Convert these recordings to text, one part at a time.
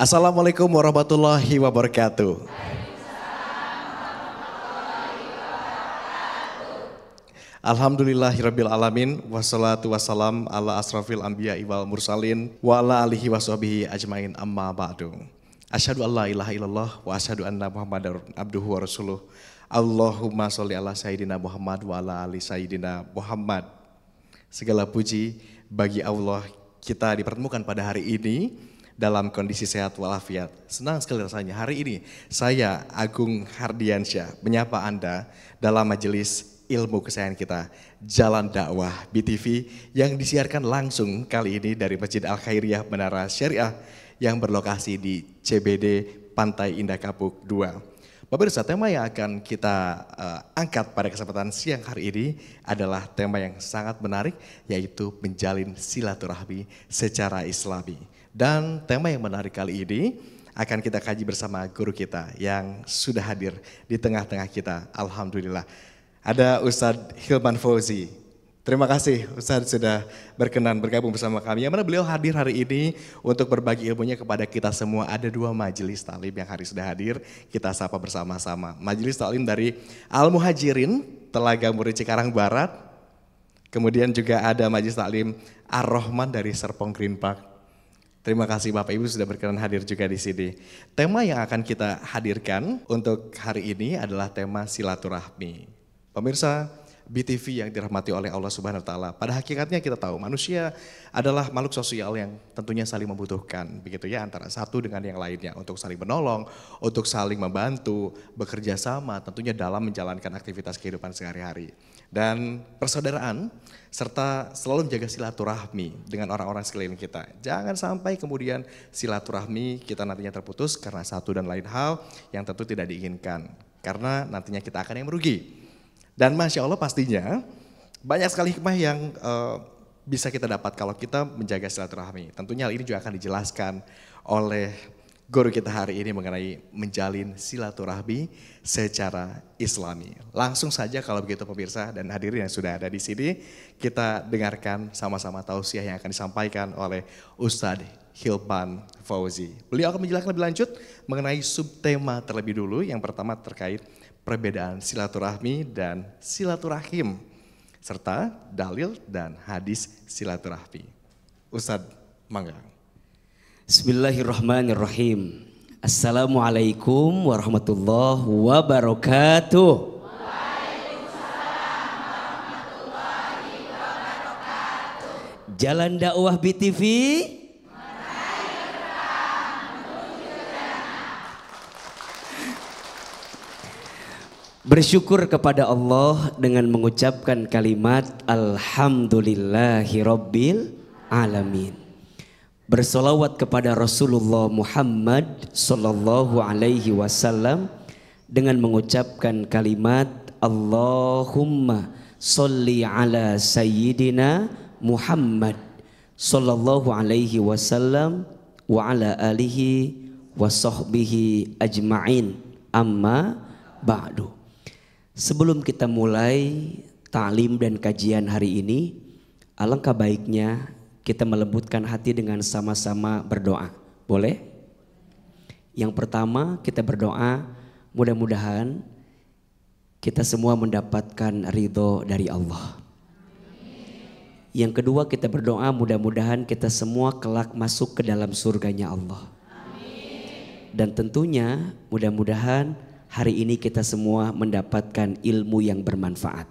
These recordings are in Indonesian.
Assalamualaikum warahmatullahi wabarakatuh. Alhamdulillahirabbil alamin wassalatu wassalam ala asrafil anbiya wal mursalin wa ala alihi washabihi ajmain amma ba'du. Asyhadu alla ilaha illallah wa asyhadu anna Muhammadar abduhu wa rasuluh. Allahumma sholli ala sayyidina Muhammad wa ala ali sayyidina Muhammad. Segala puji bagi Allah kita dipertemukan pada hari ini dalam kondisi sehat walafiat. Senang sekali rasanya hari ini saya Agung Hardiansyah menyapa Anda dalam majelis ilmu kesayangan kita Jalan Dakwah BTV yang disiarkan langsung kali ini dari Masjid Al Khairiyah Menara Syariah yang berlokasi di CBD Pantai Indah Kapuk 2. Pemirsa, tema yang akan kita uh, angkat pada kesempatan siang hari ini adalah tema yang sangat menarik yaitu menjalin silaturahmi secara islami. Dan tema yang menarik kali ini akan kita kaji bersama guru kita yang sudah hadir di tengah-tengah kita. Alhamdulillah. Ada Ustadz Hilman Fauzi. Terima kasih Ustadz sudah berkenan bergabung bersama kami. Yang mana beliau hadir hari ini untuk berbagi ilmunya kepada kita semua. Ada dua majelis talim yang hari sudah hadir. Kita sapa bersama-sama. Majelis talim dari Al-Muhajirin, Telaga Murid Cikarang Barat. Kemudian juga ada majelis taklim Ar-Rahman dari Serpong Green Park. Terima kasih Bapak Ibu sudah berkenan hadir juga di sini. Tema yang akan kita hadirkan untuk hari ini adalah tema silaturahmi. Pemirsa BTV yang dirahmati oleh Allah Subhanahu wa taala. Pada hakikatnya kita tahu manusia adalah makhluk sosial yang tentunya saling membutuhkan begitu ya antara satu dengan yang lainnya untuk saling menolong, untuk saling membantu, bekerja sama tentunya dalam menjalankan aktivitas kehidupan sehari-hari dan persaudaraan serta selalu menjaga silaturahmi dengan orang-orang sekeliling kita. Jangan sampai kemudian silaturahmi kita nantinya terputus karena satu dan lain hal yang tentu tidak diinginkan. Karena nantinya kita akan yang merugi. Dan Masya Allah pastinya banyak sekali hikmah yang uh, bisa kita dapat kalau kita menjaga silaturahmi. Tentunya hal ini juga akan dijelaskan oleh guru kita hari ini mengenai menjalin silaturahmi secara islami. Langsung saja kalau begitu pemirsa dan hadirin yang sudah ada di sini, kita dengarkan sama-sama tausiah yang akan disampaikan oleh Ustadz Hilpan Fauzi. Beliau akan menjelaskan lebih lanjut mengenai subtema terlebih dulu yang pertama terkait perbedaan silaturahmi dan silaturahim serta dalil dan hadis silaturahmi. Ustadz Manggang. Bismillahirrahmanirrahim. Assalamualaikum warahmatullahi wabarakatuh. Jalan dakwah BTV. Bersyukur kepada Allah dengan mengucapkan kalimat Alhamdulillahirobbil alamin bersolawat kepada Rasulullah Muhammad Sallallahu Alaihi Wasallam dengan mengucapkan kalimat Allahumma salli ala Sayyidina Muhammad Sallallahu Alaihi Wasallam wa ala alihi wa sahbihi ajma'in amma ba'du Sebelum kita mulai ta'lim dan kajian hari ini Alangkah baiknya kita melembutkan hati dengan sama-sama berdoa. Boleh? Yang pertama, kita berdoa mudah-mudahan kita semua mendapatkan ridho dari Allah. Yang kedua, kita berdoa mudah-mudahan kita semua kelak masuk ke dalam surganya Allah. Dan tentunya, mudah-mudahan hari ini kita semua mendapatkan ilmu yang bermanfaat.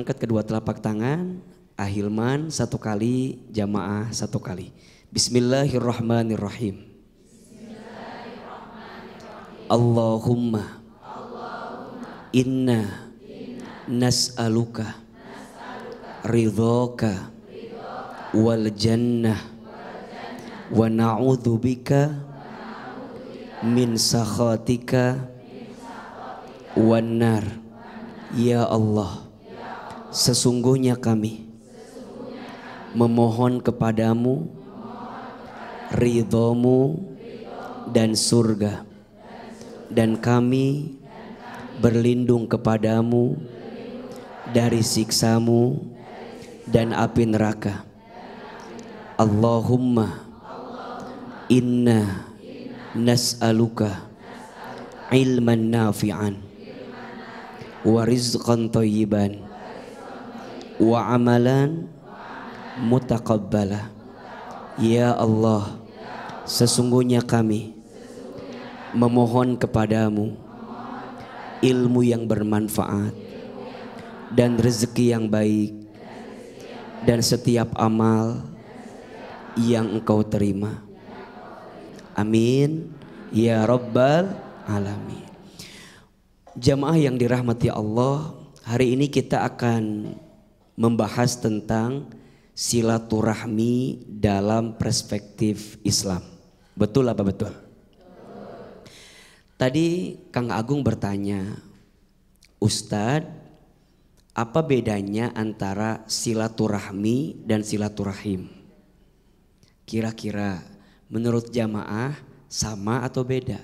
Angkat kedua telapak tangan, ahilman satu kali, jamaah satu kali. Bismillahirrahmanirrahim. Bismillahirrahmanirrahim. Allahumma, Allahumma inna, inna nas'aluka nas ridhoka wal jannah wa na'udzubika min sakhatika wan nar. Ya Allah, sesungguhnya kami memohon kepadamu ridhomu dan surga dan kami berlindung kepadamu dari siksamu dan api neraka Allahumma inna nas'aluka ilman nafi'an wa rizqan tayyiban wa amalan mutakabbalah Ya Allah sesungguhnya kami memohon kepadamu ilmu yang bermanfaat dan rezeki yang baik dan setiap amal yang engkau terima amin ya rabbal alamin jamaah yang dirahmati Allah hari ini kita akan membahas tentang silaturahmi dalam perspektif Islam. Betul apa betul? Tadi Kang Agung bertanya, Ustadz, apa bedanya antara silaturahmi dan silaturahim? Kira-kira menurut jamaah sama atau beda?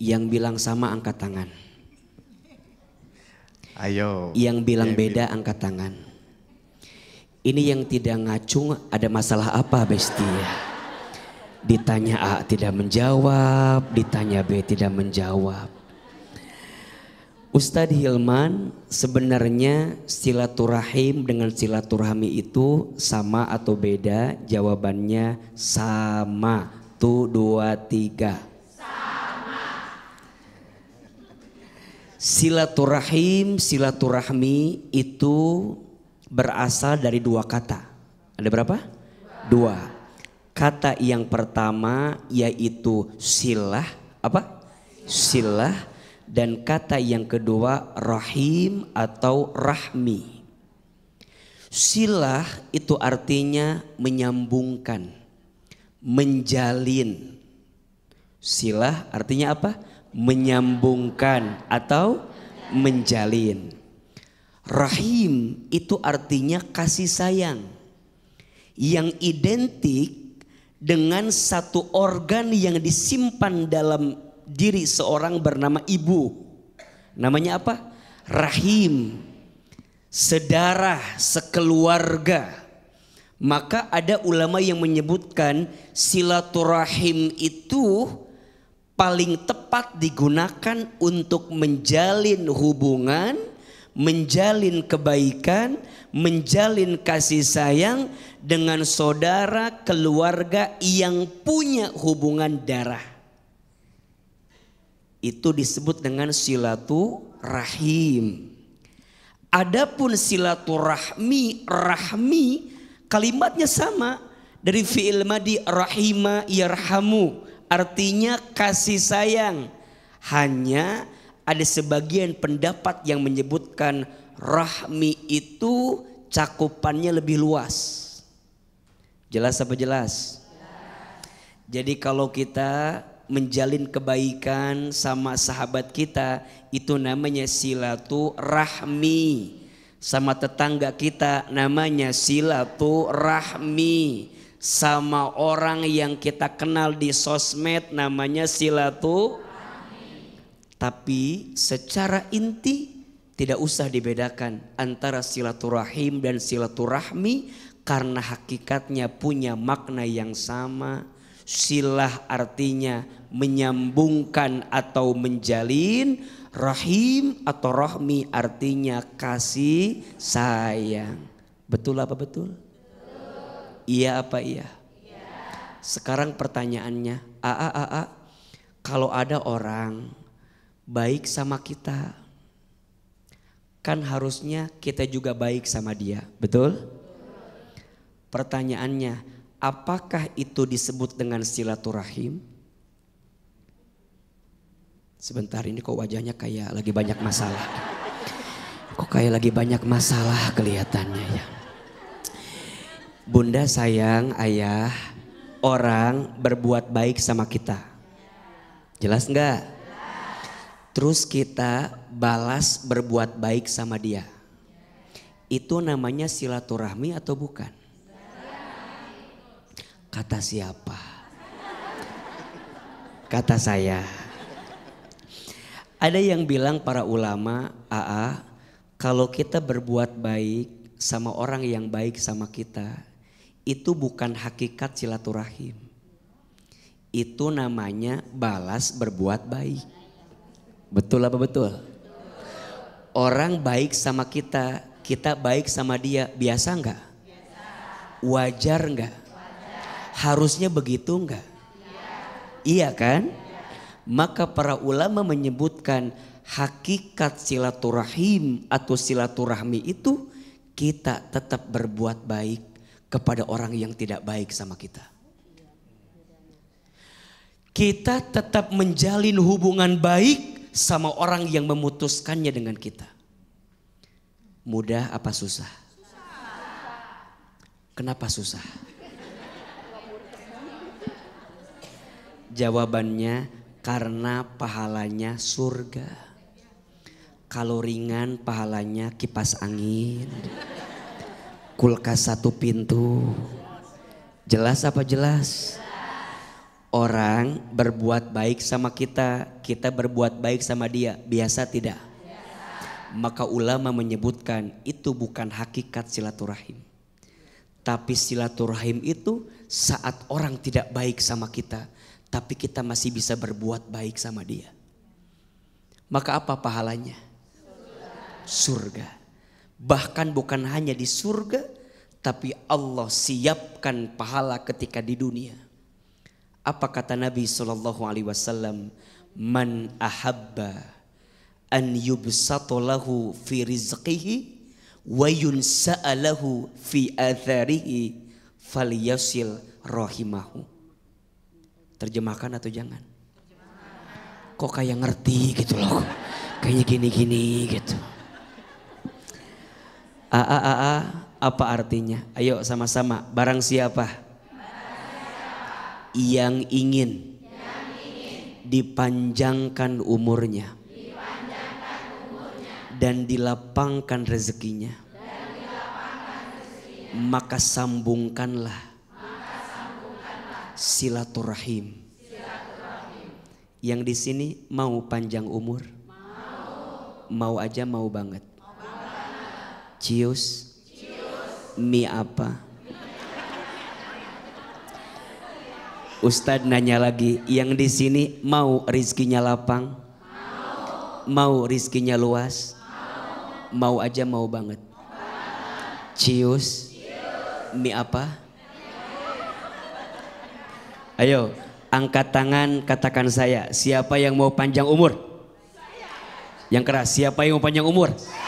Yang bilang sama angkat tangan. Ayo. Yang bilang beda angkat tangan. Ini yang tidak ngacung ada masalah apa Bestia? Ditanya A tidak menjawab, ditanya B tidak menjawab. Ustadz Hilman sebenarnya silaturahim dengan silaturahmi itu sama atau beda? Jawabannya sama. Tuh dua tiga. Silaturahim, silaturahmi itu berasal dari dua kata. Ada berapa? Dua. Kata yang pertama yaitu silah, apa? Silah dan kata yang kedua rahim atau rahmi. Silah itu artinya menyambungkan, menjalin. Silah artinya apa? menyambungkan atau menjalin. Rahim itu artinya kasih sayang yang identik dengan satu organ yang disimpan dalam diri seorang bernama ibu. Namanya apa? Rahim. Sedarah, sekeluarga. Maka ada ulama yang menyebutkan silaturahim itu paling tepat digunakan untuk menjalin hubungan, menjalin kebaikan, menjalin kasih sayang dengan saudara keluarga yang punya hubungan darah. Itu disebut dengan silaturahim. Adapun silaturahmi, rahmi kalimatnya sama dari fi'il madi rahima yarhamu Artinya kasih sayang. Hanya ada sebagian pendapat yang menyebutkan rahmi itu cakupannya lebih luas. Jelas apa jelas? Jadi kalau kita menjalin kebaikan sama sahabat kita itu namanya silaturahmi. Sama tetangga kita namanya silaturahmi sama orang yang kita kenal di sosmed namanya silatu tapi secara inti tidak usah dibedakan antara silaturahim dan silaturahmi karena hakikatnya punya makna yang sama silah artinya menyambungkan atau menjalin rahim atau rahmi artinya kasih sayang betul apa betul Iya apa iya? Sekarang pertanyaannya, AA AA kalau ada orang baik sama kita kan harusnya kita juga baik sama dia, betul? Pertanyaannya, apakah itu disebut dengan silaturahim? Sebentar ini kok wajahnya kayak lagi banyak masalah. Kok kayak lagi banyak masalah kelihatannya ya. Bunda sayang ayah orang berbuat baik sama kita. Jelas nggak? Terus kita balas berbuat baik sama dia. Itu namanya silaturahmi atau bukan? Kata siapa? Kata saya. Ada yang bilang para ulama, AA, kalau kita berbuat baik sama orang yang baik sama kita, itu bukan hakikat silaturahim. Itu namanya balas berbuat baik. Betul apa betul? Orang baik sama kita, kita baik sama dia, biasa enggak? Wajar enggak? Harusnya begitu enggak? Iya kan? Maka para ulama menyebutkan hakikat silaturahim atau silaturahmi itu kita tetap berbuat baik kepada orang yang tidak baik sama kita. Kita tetap menjalin hubungan baik sama orang yang memutuskannya dengan kita. Mudah apa susah? Kenapa susah? Jawabannya karena pahalanya surga. Kalau ringan pahalanya kipas angin kulkas satu pintu. Jelas apa jelas? Orang berbuat baik sama kita, kita berbuat baik sama dia, biasa tidak? Maka ulama menyebutkan itu bukan hakikat silaturahim. Tapi silaturahim itu saat orang tidak baik sama kita, tapi kita masih bisa berbuat baik sama dia. Maka apa pahalanya? Surga. Surga. Bahkan bukan hanya di surga, tapi Allah siapkan pahala ketika di dunia. Apa kata Nabi Shallallahu Alaihi Wasallam? Man ahabba an yubsato lahu fi rizqihi wa yunsa'alahu fi atharihi falyasil rahimahu. Terjemahkan atau jangan? Kok kayak ngerti gitu loh. Kayaknya gini-gini gitu. Aa, ah, aa, ah, ah, apa artinya? Ayo sama-sama, barang siapa? Barang siapa? Yang, ingin yang ingin dipanjangkan umurnya, dan, dilapangkan rezekinya, dan dilapangkan rezekinya, maka sambungkanlah, maka sambungkanlah silaturahim. silaturahim. Yang di sini mau panjang umur, mau, mau aja mau banget Cius. Cius. Mie apa? Ustadz nanya lagi, yang di sini mau rizkinya lapang? Mau. Mau rizkinya luas? Mau. mau aja mau banget. Cius. Cius. Mie apa? Ayo, angkat tangan katakan saya, siapa yang mau panjang umur? Yang keras, siapa yang mau panjang umur? Saya.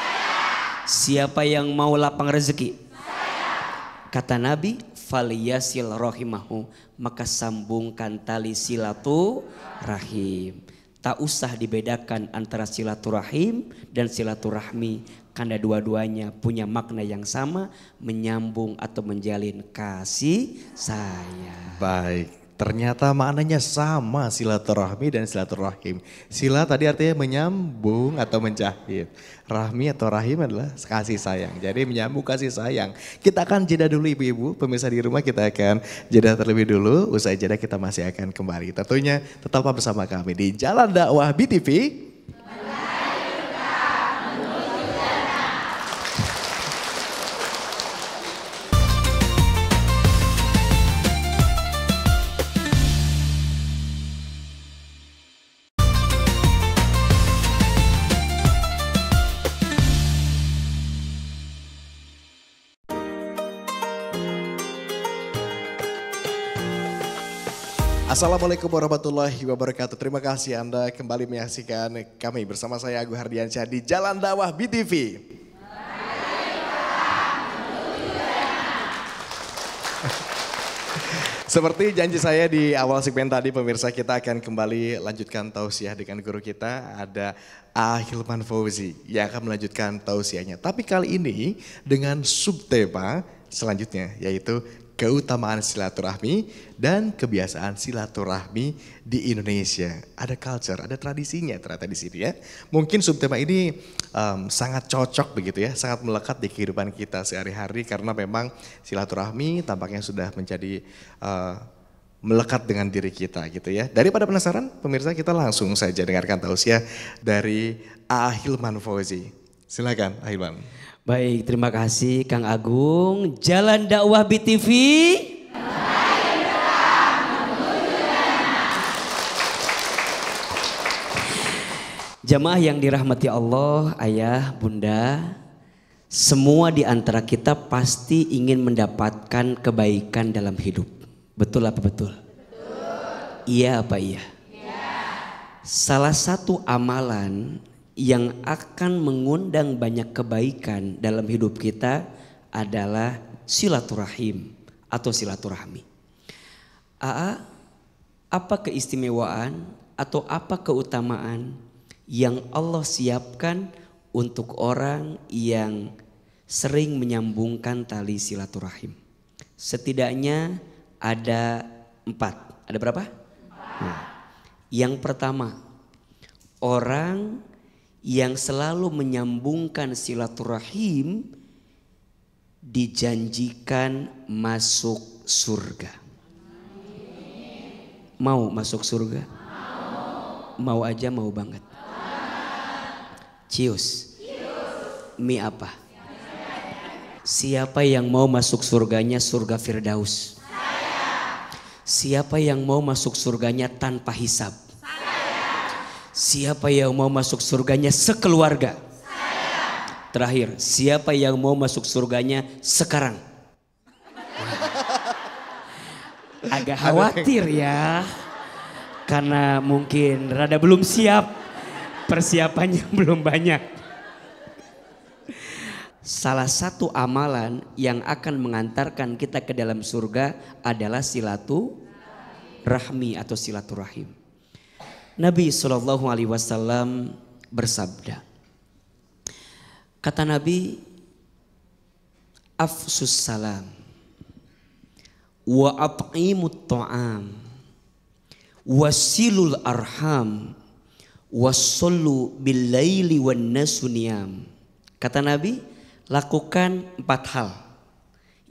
Siapa yang mau lapang rezeki? Saya. Kata Nabi, faliyasil rohimahu. Maka sambungkan tali silaturahim. Tak usah dibedakan antara silaturahim dan silaturahmi. Karena dua-duanya punya makna yang sama. Menyambung atau menjalin kasih sayang. Baik. Ternyata maknanya sama silaturahmi dan silaturahim. Sila tadi artinya menyambung atau menjahit. Rahmi atau rahim adalah kasih sayang. Jadi menyambung kasih sayang. Kita akan jeda dulu ibu-ibu, pemirsa di rumah kita akan jeda terlebih dulu. Usai jeda kita masih akan kembali. Tentunya tetaplah bersama kami di Jalan Dakwah BTV. Assalamualaikum warahmatullahi wabarakatuh. Terima kasih Anda kembali menyaksikan kami bersama saya Agus Hardiansyah di Jalan Dawah BTV. Seperti janji saya di awal segmen tadi pemirsa kita akan kembali lanjutkan tausiah dengan guru kita ada Ahilman Fauzi yang akan melanjutkan tausiahnya. Tapi kali ini dengan subtema selanjutnya yaitu keutamaan silaturahmi dan kebiasaan silaturahmi di Indonesia. Ada culture, ada tradisinya ternyata di sini ya. Mungkin subtema ini um, sangat cocok begitu ya, sangat melekat di kehidupan kita sehari-hari karena memang silaturahmi tampaknya sudah menjadi uh, melekat dengan diri kita gitu ya. Daripada penasaran, pemirsa kita langsung saja dengarkan tausiah dari Ahilman Fauzi. Silakan Ahilman. Baik, terima kasih Kang Agung. Jalan dakwah BTV. Jamaah yang dirahmati Allah, ayah, bunda, semua di antara kita pasti ingin mendapatkan kebaikan dalam hidup. Betul apa betul? betul. Iya apa iya? Ya. Salah satu amalan yang akan mengundang banyak kebaikan dalam hidup kita adalah silaturahim atau silaturahmi. Aa, apa keistimewaan atau apa keutamaan yang Allah siapkan untuk orang yang sering menyambungkan tali silaturahim? Setidaknya ada empat. Ada berapa? Empat. Nah, yang pertama, orang yang selalu menyambungkan silaturahim dijanjikan masuk surga. Mau masuk surga? Mau, aja mau banget. Cius. Cius. Mi apa? Siapa yang mau masuk surganya surga Firdaus? Saya. Siapa yang mau masuk surganya tanpa hisap? Siapa yang mau masuk surganya sekeluarga? Saya. Terakhir, siapa yang mau masuk surganya sekarang? Agak khawatir ya. Karena mungkin rada belum siap. Persiapannya belum banyak. Salah satu amalan yang akan mengantarkan kita ke dalam surga adalah silaturahmi atau silaturahim. Nabi Shallallahu Alaihi Wasallam bersabda, kata Nabi, afsus salam, wa ab'imut ta'am, wasilul arham, wasallu bil laili wan nasuniyam. Kata Nabi, lakukan empat hal.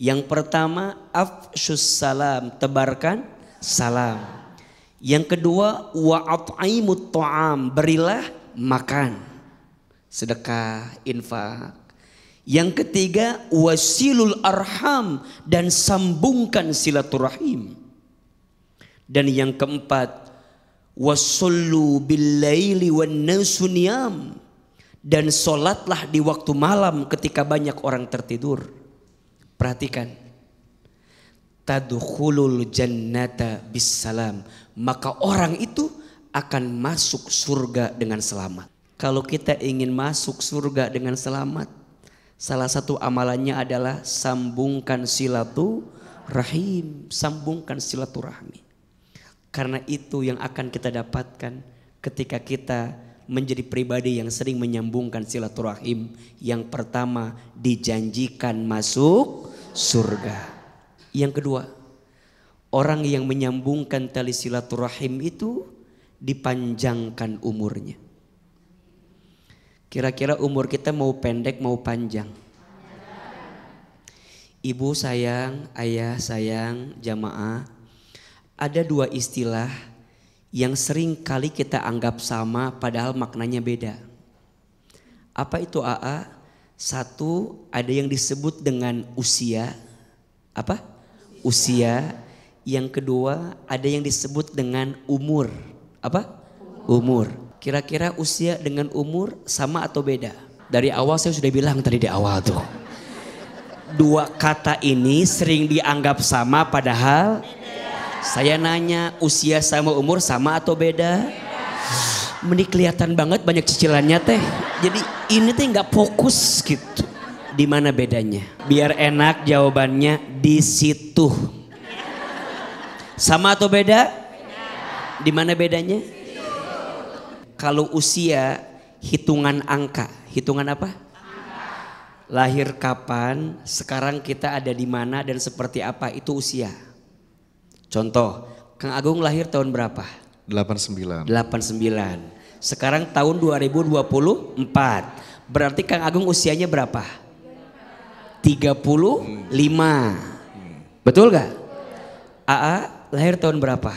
Yang pertama, afsus salam, tebarkan salam. Yang kedua wa ta'am, berilah makan. Sedekah, infak. Yang ketiga wasilul arham dan sambungkan silaturahim. Dan yang keempat wasallu billaili wan nasuniyam dan solatlah di waktu malam ketika banyak orang tertidur. Perhatikan tadkhulul jannata bisalam maka orang itu akan masuk surga dengan selamat kalau kita ingin masuk surga dengan selamat salah satu amalannya adalah sambungkan silaturahim. sambungkan silaturahmi karena itu yang akan kita dapatkan ketika kita menjadi pribadi yang sering menyambungkan silaturahim yang pertama dijanjikan masuk surga. Yang kedua, orang yang menyambungkan tali silaturahim itu dipanjangkan umurnya. Kira-kira umur kita mau pendek mau panjang. Ibu sayang, ayah sayang, jamaah. Ada dua istilah yang sering kali kita anggap sama padahal maknanya beda. Apa itu AA? Satu ada yang disebut dengan usia. Apa? usia, yang kedua ada yang disebut dengan umur. Apa? Umur. Kira-kira usia dengan umur sama atau beda? Dari awal saya sudah bilang tadi di awal tuh. Dua kata ini sering dianggap sama padahal saya nanya usia sama umur sama atau beda? Beda. Mending kelihatan banget banyak cicilannya teh. Jadi ini teh nggak fokus gitu di mana bedanya? Biar enak jawabannya di situ. Sama atau beda? Di mana bedanya? Kalau usia hitungan angka, hitungan apa? Lahir kapan, sekarang kita ada di mana dan seperti apa itu usia. Contoh, Kang Agung lahir tahun berapa? 89. 89. Sekarang tahun 2024. Berarti Kang Agung usianya berapa? 35. Hmm. Betul gak? AA lahir tahun berapa?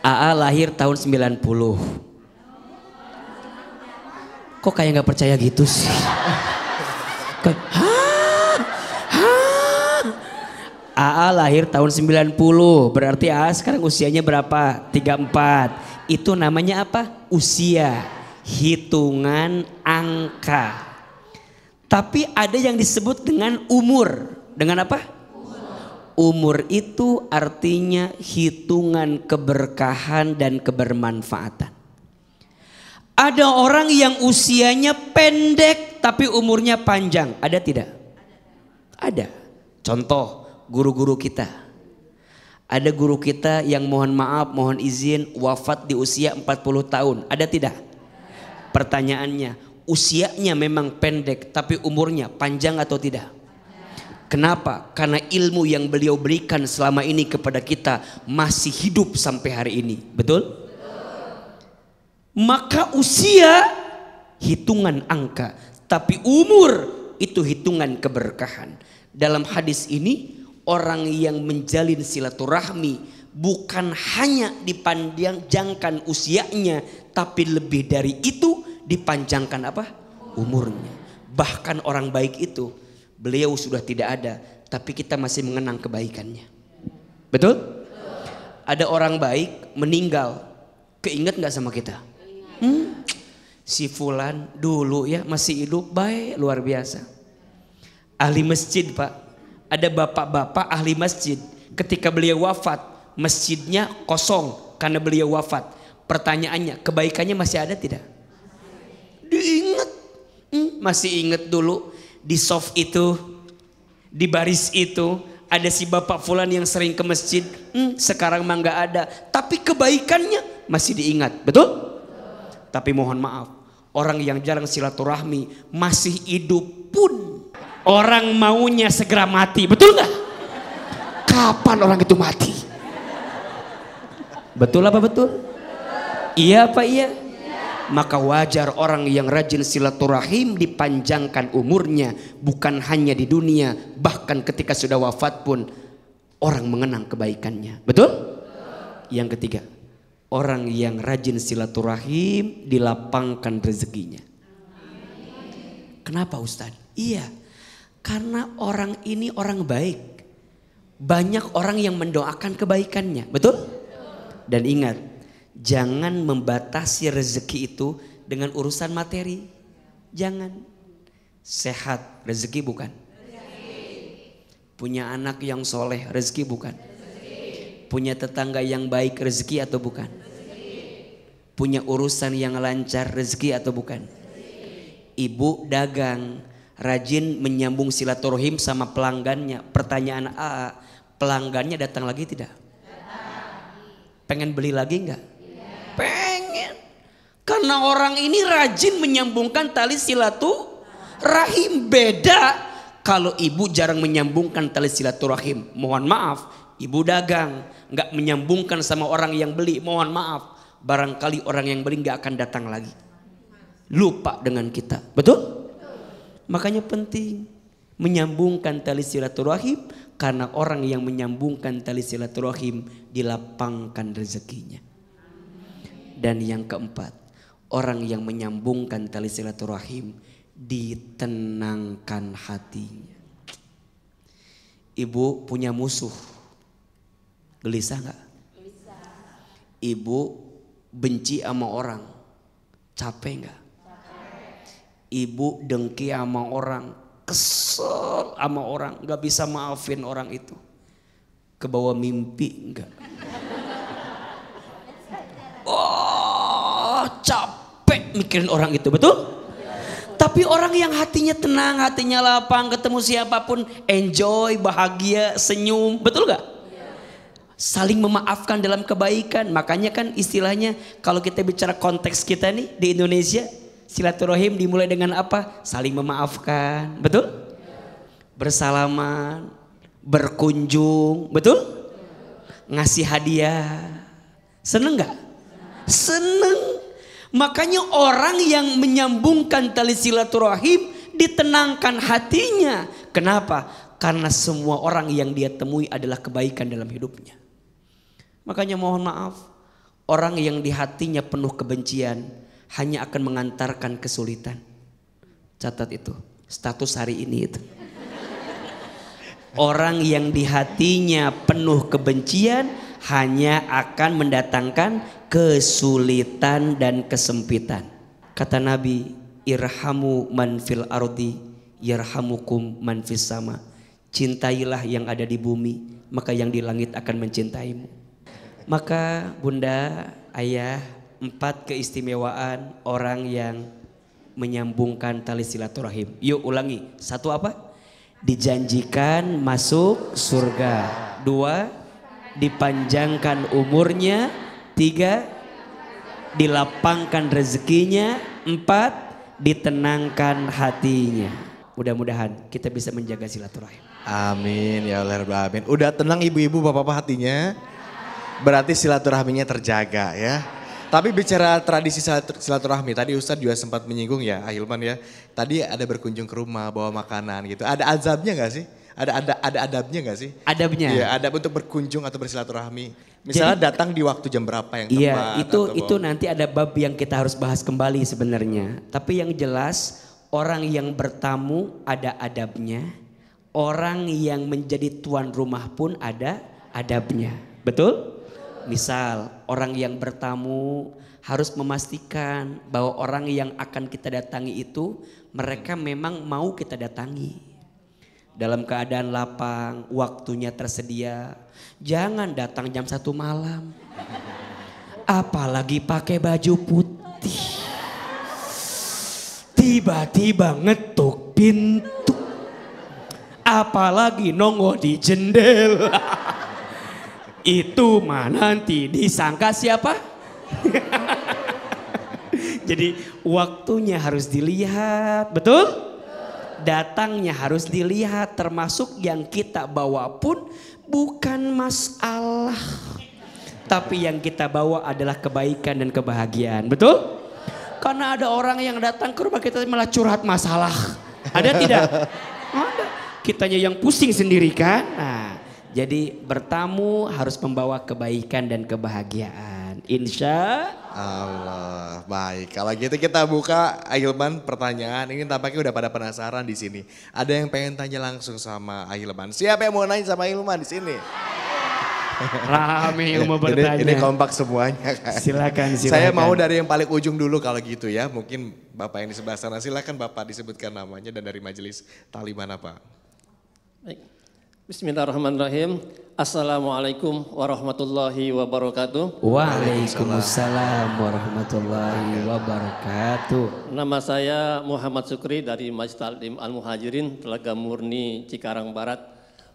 AA lahir tahun 90. Kok kayak gak percaya gitu sih? AA lahir tahun 90, berarti AA sekarang usianya berapa? 34. Itu namanya apa? Usia hitungan angka. Tapi ada yang disebut dengan umur. Dengan apa? Umur, itu artinya hitungan keberkahan dan kebermanfaatan. Ada orang yang usianya pendek tapi umurnya panjang. Ada tidak? Ada. Contoh guru-guru kita. Ada guru kita yang mohon maaf, mohon izin wafat di usia 40 tahun. Ada tidak? Pertanyaannya, usianya memang pendek tapi umurnya panjang atau tidak? Kenapa? Karena ilmu yang beliau berikan selama ini kepada kita masih hidup sampai hari ini. Betul? Maka usia hitungan angka, tapi umur itu hitungan keberkahan. Dalam hadis ini, orang yang menjalin silaturahmi bukan hanya dipandang jangkan usianya, tapi lebih dari itu dipanjangkan apa? Umurnya. Bahkan orang baik itu beliau sudah tidak ada, tapi kita masih mengenang kebaikannya. Betul? Ada orang baik meninggal, keinget nggak sama kita? Hmm? Si Fulan dulu ya masih hidup baik luar biasa. Ahli masjid pak, ada bapak-bapak ahli masjid. Ketika beliau wafat, masjidnya kosong karena beliau wafat. Pertanyaannya, kebaikannya masih ada tidak? diinget hmm, masih inget dulu di soft itu di baris itu ada si bapak fulan yang sering ke masjid hmm, sekarang mah nggak ada tapi kebaikannya masih diingat betul? tapi mohon maaf orang yang jarang silaturahmi masih hidup pun orang maunya segera mati betul nggak kapan orang itu mati betul apa betul iya apa iya maka wajar orang yang rajin silaturahim dipanjangkan umurnya bukan hanya di dunia bahkan ketika sudah wafat pun orang mengenang kebaikannya betul yang ketiga orang yang rajin silaturahim dilapangkan rezekinya kenapa Ustadz iya karena orang ini orang baik banyak orang yang mendoakan kebaikannya betul dan ingat jangan membatasi rezeki itu dengan urusan materi. Jangan. Sehat, rezeki bukan. Rezeki. Punya anak yang soleh, rezeki bukan. Rezeki. Punya tetangga yang baik, rezeki atau bukan. Rezeki. Punya urusan yang lancar, rezeki atau bukan. Ibu dagang, rajin menyambung silaturahim sama pelanggannya. Pertanyaan A, pelanggannya datang lagi tidak? Pengen beli lagi enggak? pengen. Karena orang ini rajin menyambungkan tali silaturahim Beda kalau ibu jarang menyambungkan tali silaturahim. Mohon maaf, ibu dagang nggak menyambungkan sama orang yang beli. Mohon maaf, barangkali orang yang beli nggak akan datang lagi. Lupa dengan kita, betul? Makanya penting menyambungkan tali silaturahim karena orang yang menyambungkan tali silaturahim dilapangkan rezekinya. Dan yang keempat, orang yang menyambungkan tali silaturahim ditenangkan hatinya. Ibu punya musuh, gelisah nggak? Ibu benci sama orang, capek nggak? Ibu dengki sama orang, kesel sama orang, nggak bisa maafin orang itu. Kebawa mimpi nggak? oh, capek mikirin orang itu, betul? Tapi orang yang hatinya tenang, hatinya lapang, ketemu siapapun, enjoy, bahagia, senyum, betul gak? Saling memaafkan dalam kebaikan. Makanya kan istilahnya kalau kita bicara konteks kita nih di Indonesia, silaturahim dimulai dengan apa? Saling memaafkan, betul? Bersalaman, berkunjung, betul? Ngasih hadiah. Seneng gak? seneng. Makanya orang yang menyambungkan tali silaturahim ditenangkan hatinya. Kenapa? Karena semua orang yang dia temui adalah kebaikan dalam hidupnya. Makanya mohon maaf, orang yang di hatinya penuh kebencian hanya akan mengantarkan kesulitan. Catat itu, status hari ini itu. Orang yang di hatinya penuh kebencian hanya akan mendatangkan kesulitan dan kesempitan. Kata Nabi, irhamu manfil fil ardi yarhamukum man fis sama. Cintailah yang ada di bumi, maka yang di langit akan mencintaimu. Maka bunda, ayah, empat keistimewaan orang yang menyambungkan tali silaturahim. Yuk ulangi. Satu apa? Dijanjikan masuk surga. Dua, dipanjangkan umurnya Tiga, dilapangkan rezekinya. Empat, ditenangkan hatinya. Mudah-mudahan kita bisa menjaga silaturahim. Amin ya Allah Amin. Udah tenang ibu-ibu bapak-bapak hatinya. Berarti silaturahminya terjaga ya. Tapi bicara tradisi silaturahmi, tadi Ustadz juga sempat menyinggung ya, Ahilman ah, ya. Tadi ada berkunjung ke rumah, bawa makanan gitu. Ada azabnya gak sih? ada ada ada adabnya nggak sih? Adabnya. Iya, adab untuk berkunjung atau bersilaturahmi. Misalnya Jadi, datang di waktu jam berapa yang iya, tepat? Iya, itu atau itu nanti ada bab yang kita harus bahas kembali sebenarnya. Tapi yang jelas orang yang bertamu ada adabnya. Orang yang menjadi tuan rumah pun ada adabnya. Betul? Misal orang yang bertamu harus memastikan bahwa orang yang akan kita datangi itu mereka memang mau kita datangi dalam keadaan lapang, waktunya tersedia. Jangan datang jam satu malam. Apalagi pakai baju putih. Tiba-tiba ngetuk pintu. Apalagi nongol di jendela. Itu mah nanti disangka siapa? Jadi waktunya harus dilihat, betul? datangnya harus dilihat termasuk yang kita bawa pun bukan masalah. Tapi yang kita bawa adalah kebaikan dan kebahagiaan. Betul? Karena ada orang yang datang ke rumah kita malah curhat masalah. Ada tidak? Ada. Kitanya yang pusing sendiri kan? Nah, jadi bertamu harus membawa kebaikan dan kebahagiaan. Insya Allah. Baik, kalau gitu kita buka Ahilman pertanyaan. Ini tampaknya udah pada penasaran di sini. Ada yang pengen tanya langsung sama Ahilman. Siapa yang mau nanya sama Ahilman di sini? Rame yang mau bertanya. Ini, ini kompak semuanya kan. Silakan, silakan. Saya mau dari yang paling ujung dulu kalau gitu ya. Mungkin Bapak yang di sebelah sana. Silakan Bapak disebutkan namanya dan dari majelis taliban apa Baik. Bismillahirrahmanirrahim. Assalamualaikum warahmatullahi wabarakatuh. Waalaikumsalam warahmatullahi wabarakatuh. Nama saya Muhammad Sukri dari Majlis Taklim Al Muhajirin Telaga Murni Cikarang Barat.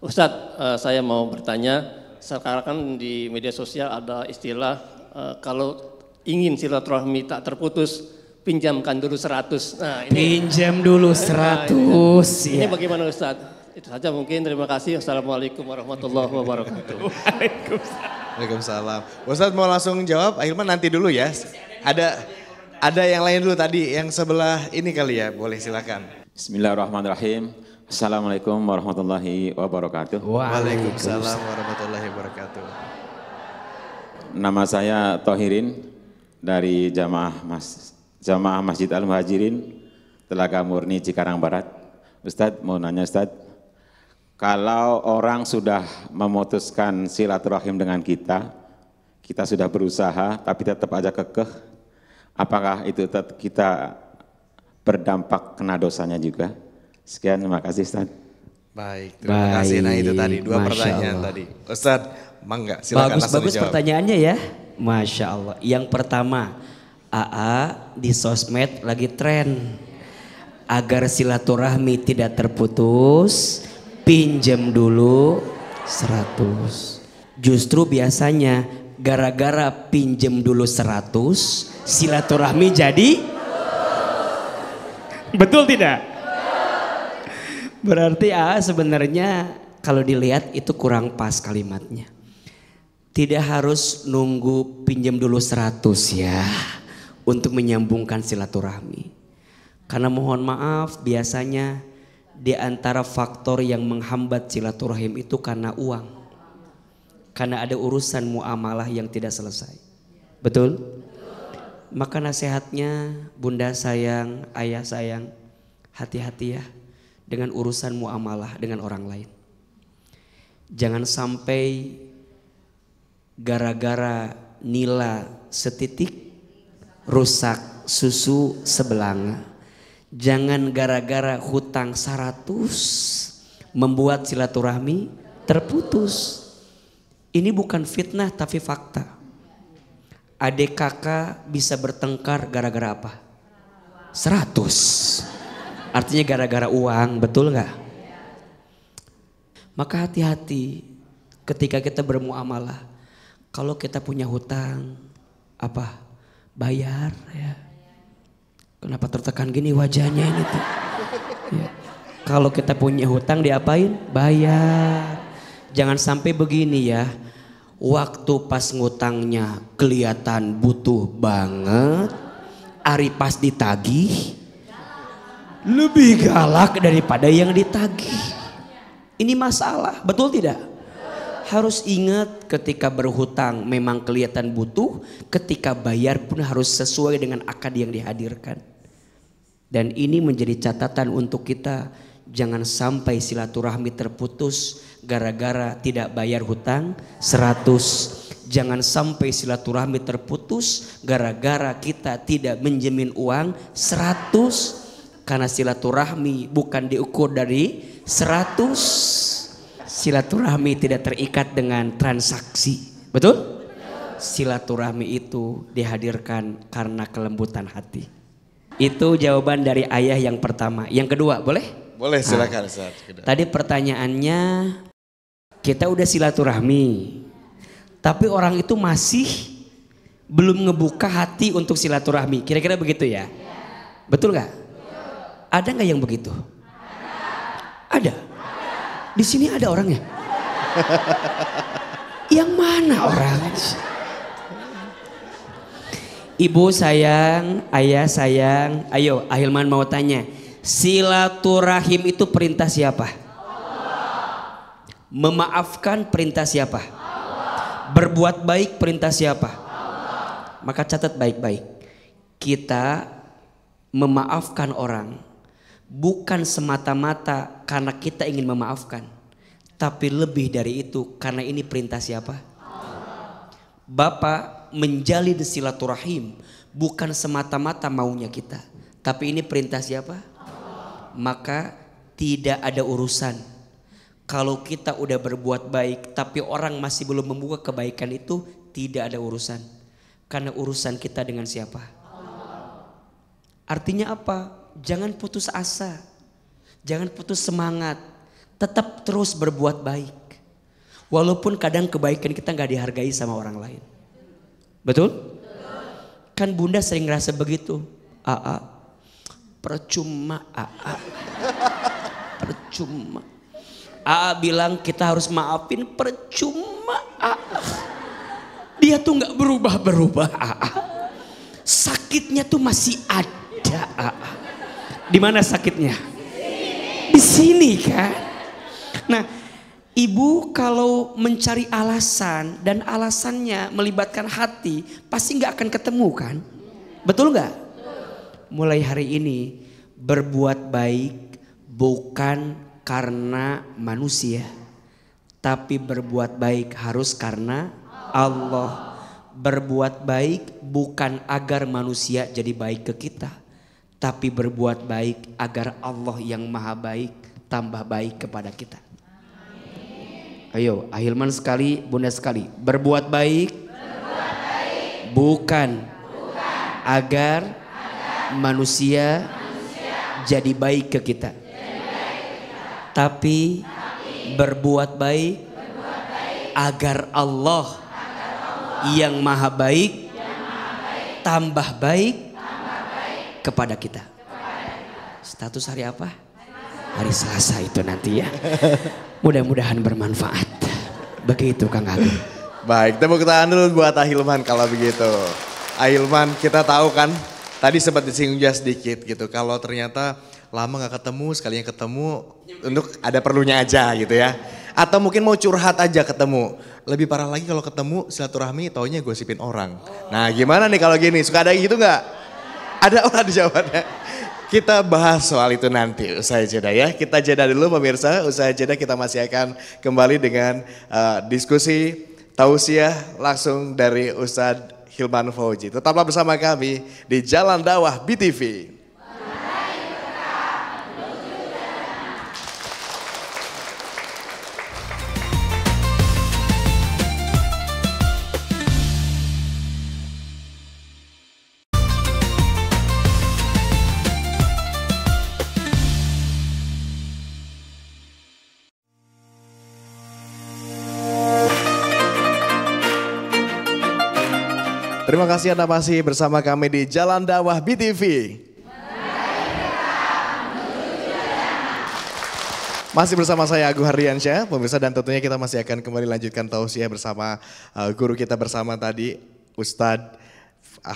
Ustadz, eh, saya mau bertanya. Sekarang kan di media sosial ada istilah eh, kalau ingin silaturahmi tak terputus pinjamkan dulu seratus. Nah, pinjam dulu nah, seratus. Nah, ya. ini bagaimana Ustadz? Itu saja mungkin. Terima kasih. Assalamualaikum warahmatullahi wabarakatuh. Waalaikumsalam. Ustadz mau langsung jawab? Ahilman nanti dulu ya. Ada ada yang lain dulu tadi yang sebelah ini kali ya. Boleh silakan. Bismillahirrahmanirrahim. Assalamualaikum warahmatullahi wabarakatuh. Waalaikumsalam warahmatullahi wabarakatuh. Nama saya Tohirin dari jamaah Mas Jamaah Masjid Al Muhajirin Telaga Murni Cikarang Barat. Ustadz mau nanya Ustadz, kalau orang sudah memutuskan silaturahim dengan kita, kita sudah berusaha tapi tetap aja kekeh, apakah itu tetap kita berdampak kena dosanya juga? Sekian, terima kasih Ustaz. Baik, terima Baik. kasih. Nah itu tadi dua Masya pertanyaan Allah. tadi. Ustaz, mangga silakan Bagus, bagus dijawab. pertanyaannya ya. Masya Allah. Yang pertama, AA di sosmed lagi tren agar silaturahmi tidak terputus pinjem dulu 100 justru biasanya gara-gara pinjem dulu 100 silaturahmi jadi betul tidak berarti A sebenarnya kalau dilihat itu kurang pas kalimatnya tidak harus nunggu pinjam dulu 100 ya untuk menyambungkan silaturahmi. Karena mohon maaf biasanya di antara faktor yang menghambat silaturahim itu karena uang. Karena ada urusan muamalah yang tidak selesai. Betul? Maka nasihatnya bunda sayang, ayah sayang, hati-hati ya dengan urusan muamalah dengan orang lain. Jangan sampai gara-gara nila setitik rusak susu sebelanga. Jangan gara-gara hutang 100 membuat silaturahmi terputus. Ini bukan fitnah tapi fakta. Adik kakak bisa bertengkar gara-gara apa? 100. Artinya gara-gara uang, betul nggak? Maka hati-hati ketika kita bermuamalah. Kalau kita punya hutang, apa? Bayar ya Kenapa tertekan gini wajahnya ini tuh? Ya. Kalau kita punya hutang diapain? Bayar. Jangan sampai begini ya. Waktu pas ngutangnya kelihatan butuh banget. Ari pas ditagih. Lebih galak daripada yang ditagih. Ini masalah, betul tidak? Harus ingat ketika berhutang memang kelihatan butuh, ketika bayar pun harus sesuai dengan akad yang dihadirkan. Dan ini menjadi catatan untuk kita jangan sampai silaturahmi terputus gara-gara tidak bayar hutang 100. Jangan sampai silaturahmi terputus gara-gara kita tidak menjamin uang 100 karena silaturahmi bukan diukur dari seratus Silaturahmi tidak terikat dengan transaksi. Betul? Silaturahmi itu dihadirkan karena kelembutan hati. Itu jawaban dari ayah yang pertama. Yang kedua, boleh? Boleh, nah, silakan. Nah, tadi pertanyaannya kita udah silaturahmi. Tapi orang itu masih belum ngebuka hati untuk silaturahmi. Kira-kira begitu ya? ya. Betul nggak? Ada nggak yang begitu? Ada. ada. Di sini ada orangnya. yang mana orang? Ibu sayang, ayah sayang. Ayo, Ahilman mau tanya. Silaturahim itu perintah siapa? Memaafkan perintah siapa? Berbuat baik perintah siapa? Maka catat baik-baik. Kita memaafkan orang bukan semata-mata karena kita ingin memaafkan, tapi lebih dari itu karena ini perintah siapa? Bapak menjalin silaturahim bukan semata-mata maunya kita, tapi ini perintah siapa? Maka tidak ada urusan kalau kita udah berbuat baik tapi orang masih belum membuka kebaikan itu tidak ada urusan. Karena urusan kita dengan siapa? Artinya apa? Jangan putus asa. Jangan putus semangat. Tetap terus berbuat baik. Walaupun kadang kebaikan kita nggak dihargai sama orang lain. Betul? Kan bunda sering ngerasa begitu. Aa, percuma Aa. Percuma. Aa bilang kita harus maafin percuma Aa. Dia tuh nggak berubah-berubah Aa. Sakitnya tuh masih ada Aa. Di mana sakitnya? Di sini kan? Nah, Ibu kalau mencari alasan dan alasannya melibatkan hati pasti nggak akan ketemu kan? Betul nggak? Mulai hari ini berbuat baik bukan karena manusia, tapi berbuat baik harus karena Allah. Berbuat baik bukan agar manusia jadi baik ke kita, tapi berbuat baik agar Allah yang Maha Baik tambah baik kepada kita. Ayo, ahilman sekali, bunda sekali. Berbuat baik, Berbuat Bukan, agar, manusia, jadi baik ke kita. Tapi, berbuat baik, agar, Allah yang maha baik, tambah baik kepada kita. Status hari apa? Hari Selasa itu nanti ya. Mudah-mudahan bermanfaat. Begitu Kang Agung. Baik, tepuk tangan dulu buat Ahilman kalau begitu. Ahilman kita tahu kan tadi sempat disinggung juga sedikit gitu. Kalau ternyata lama gak ketemu, sekalinya ketemu untuk ada perlunya aja gitu ya. Atau mungkin mau curhat aja ketemu. Lebih parah lagi kalau ketemu silaturahmi taunya gosipin orang. Nah gimana nih kalau gini, suka ada gitu nggak? Ada orang di jawabannya. Kita bahas soal itu nanti usai jeda ya. Kita jeda dulu pemirsa, usai jeda kita masih akan kembali dengan uh, diskusi tausiah langsung dari Ustadz Hilman Fauji. Tetaplah bersama kami di Jalan Dawah BTV. Terima kasih Anda masih bersama kami di Jalan Dawah BTV. Masih bersama saya Agung Hardiansyah, pemirsa dan tentunya kita masih akan kembali lanjutkan tausiah bersama uh, guru kita bersama tadi Ustadz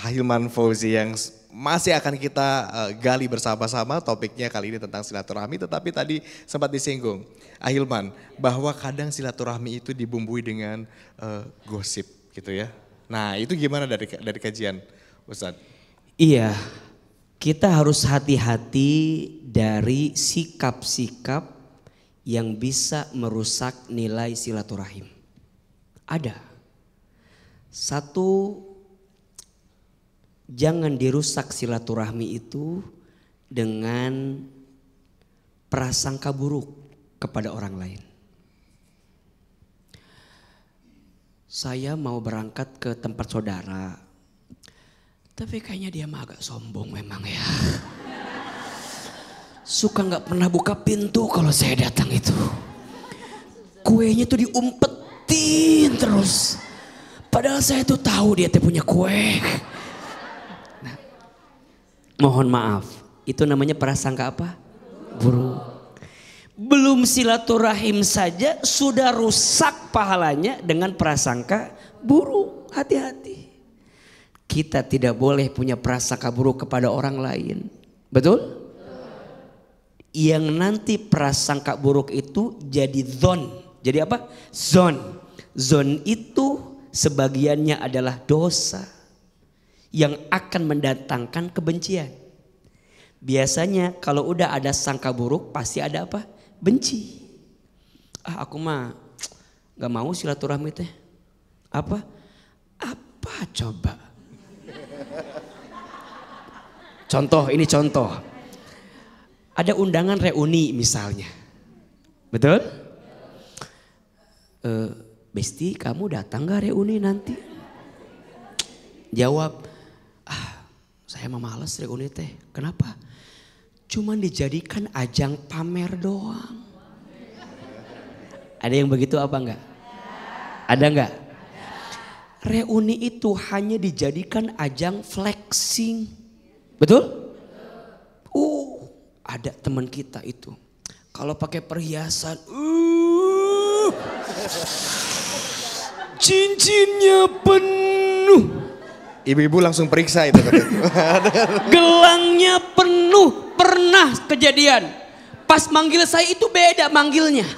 Hilman Fauzi yang masih akan kita uh, gali bersama-sama topiknya kali ini tentang silaturahmi tetapi tadi sempat disinggung Ahilman ah, bahwa kadang silaturahmi itu dibumbui dengan uh, gosip gitu ya Nah itu gimana dari dari kajian Ustadz? Iya, kita harus hati-hati dari sikap-sikap yang bisa merusak nilai silaturahim. Ada. Satu, jangan dirusak silaturahmi itu dengan prasangka buruk kepada orang lain. saya mau berangkat ke tempat saudara. Tapi kayaknya dia mah agak sombong memang ya. Suka nggak pernah buka pintu kalau saya datang itu. Kuenya tuh diumpetin terus. Padahal saya tuh tahu dia tuh punya kue. Nah, mohon maaf, itu namanya perasaan prasangka apa? Buruk belum silaturahim saja sudah rusak pahalanya dengan prasangka buruk. Hati-hati. Kita tidak boleh punya prasangka buruk kepada orang lain. Betul? Yang nanti prasangka buruk itu jadi zon. Jadi apa? Zon. Zon itu sebagiannya adalah dosa yang akan mendatangkan kebencian. Biasanya kalau udah ada sangka buruk pasti ada apa? benci. Ah, aku mah gak mau silaturahmi teh. Apa? Apa coba? Contoh, ini contoh. Ada undangan reuni misalnya. Betul? uh, Besti, kamu datang gak reuni nanti? Jawab, ah, saya mah males reuni teh. Kenapa? cuman dijadikan ajang pamer doang. Ada yang begitu apa enggak? Ada enggak? Reuni itu hanya dijadikan ajang flexing. Betul? Uh, ada teman kita itu. Kalau pakai perhiasan, uh, cincinnya penuh. Ibu-ibu langsung periksa itu. Gelangnya penuh, Pernah kejadian. Pas manggil saya itu beda manggilnya.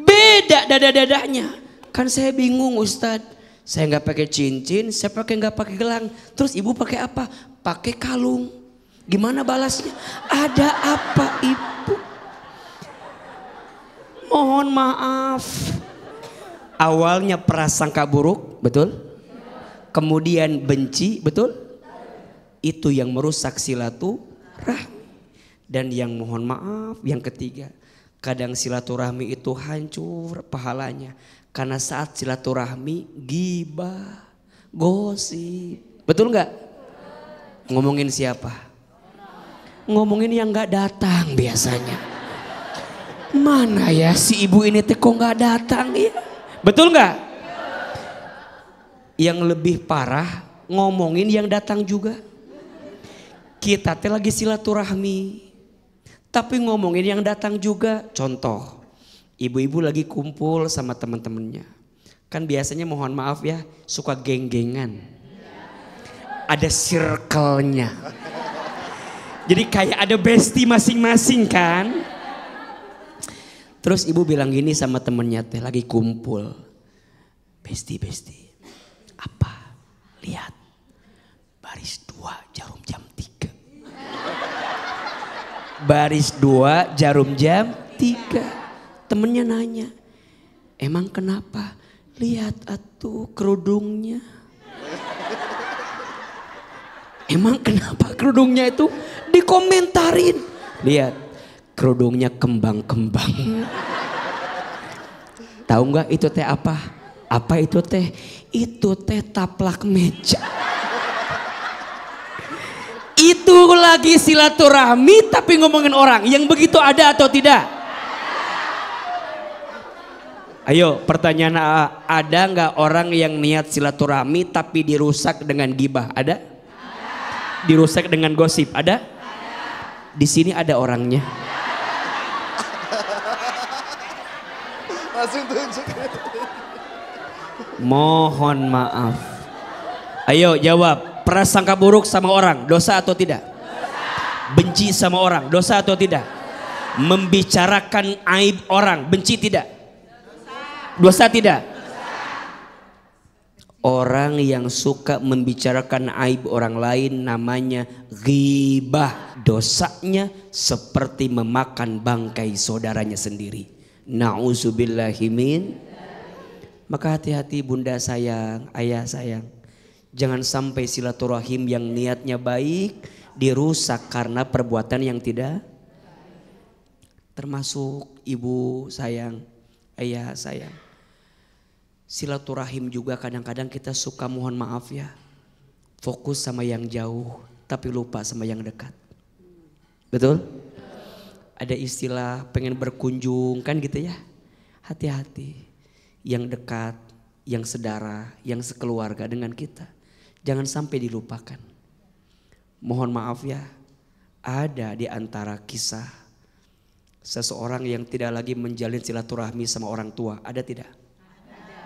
Beda dada-dadanya. Kan saya bingung Ustadz. Saya nggak pakai cincin, saya pakai nggak pakai gelang. Terus ibu pakai apa? Pakai kalung. Gimana balasnya? Ada apa ibu? Mohon maaf. Awalnya prasangka buruk, betul? kemudian benci, betul? Itu yang merusak silaturahmi. Dan yang mohon maaf, yang ketiga, kadang silaturahmi itu hancur pahalanya. Karena saat silaturahmi, giba gosip. Betul nggak? Ngomongin siapa? Ngomongin yang nggak datang biasanya. Mana ya si ibu ini teh kok nggak datang ya? Betul nggak? yang lebih parah ngomongin yang datang juga. Kita teh lagi silaturahmi. Tapi ngomongin yang datang juga. Contoh, ibu-ibu lagi kumpul sama teman-temannya. Kan biasanya mohon maaf ya, suka geng-gengan. Ada circle-nya. Jadi kayak ada bestie masing-masing kan. Terus ibu bilang gini sama temennya teh lagi kumpul. Besti, besti apa? Lihat. Baris dua jarum jam tiga. Baris dua jarum jam tiga. Temennya nanya. Emang kenapa? Lihat atuh kerudungnya. Emang kenapa kerudungnya itu dikomentarin? Lihat, kerudungnya kembang-kembang. Hmm. Tahu nggak itu teh apa? Apa itu teh? Itu teh taplak meja. Itu lagi silaturahmi tapi ngomongin orang. Yang begitu ada atau tidak? Ayo pertanyaan A, ada nggak orang yang niat silaturahmi tapi dirusak dengan gibah? Ada? Dirusak dengan gosip? Ada? Di sini ada orangnya. Langsung tunjuk. Mohon maaf. Ayo jawab, prasangka buruk sama orang, dosa atau tidak? Benci sama orang, dosa atau tidak? Membicarakan aib orang, benci tidak? Dosa tidak? Orang yang suka membicarakan aib orang lain namanya ghibah. Dosanya seperti memakan bangkai saudaranya sendiri. Nauzubillahimin. Maka hati-hati bunda sayang, ayah sayang. Jangan sampai silaturahim yang niatnya baik dirusak karena perbuatan yang tidak termasuk ibu sayang, ayah sayang. Silaturahim juga kadang-kadang kita suka mohon maaf ya. Fokus sama yang jauh tapi lupa sama yang dekat. Betul? Ada istilah pengen berkunjung kan gitu ya. Hati-hati yang dekat, yang sedara, yang sekeluarga dengan kita. Jangan sampai dilupakan. Mohon maaf ya, ada di antara kisah seseorang yang tidak lagi menjalin silaturahmi sama orang tua. Ada tidak? Ada.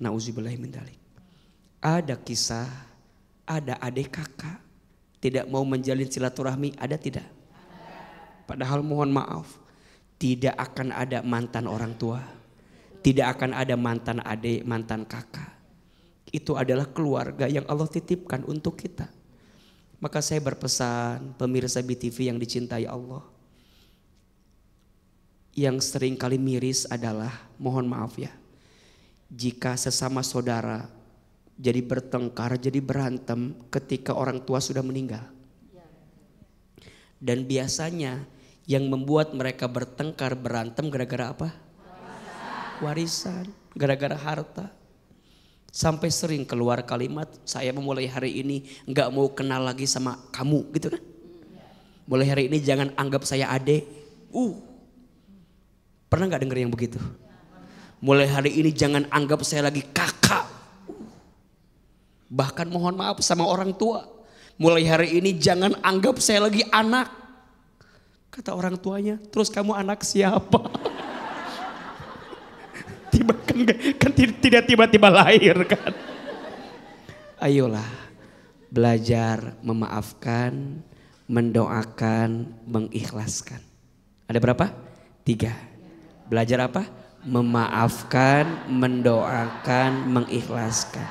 Nauzubillah min Ada kisah, ada adik kakak tidak mau menjalin silaturahmi, ada tidak? Padahal mohon maaf, tidak akan ada mantan orang tua tidak akan ada mantan adik, mantan kakak. Itu adalah keluarga yang Allah titipkan untuk kita. Maka saya berpesan pemirsa BTV yang dicintai Allah. Yang sering kali miris adalah, mohon maaf ya. Jika sesama saudara jadi bertengkar, jadi berantem ketika orang tua sudah meninggal. Dan biasanya yang membuat mereka bertengkar, berantem gara-gara apa? warisan, gara-gara harta. Sampai sering keluar kalimat, saya memulai hari ini nggak mau kenal lagi sama kamu gitu kan. Mulai hari ini jangan anggap saya ade. Uh, pernah nggak denger yang begitu? Mulai hari ini jangan anggap saya lagi kakak. Uh. Bahkan mohon maaf sama orang tua. Mulai hari ini jangan anggap saya lagi anak. Kata orang tuanya, terus kamu anak siapa? tiba kan, kan tidak tiba-tiba lahir kan. Ayolah belajar memaafkan, mendoakan, mengikhlaskan. Ada berapa? Tiga. Belajar apa? Memaafkan, mendoakan, mengikhlaskan.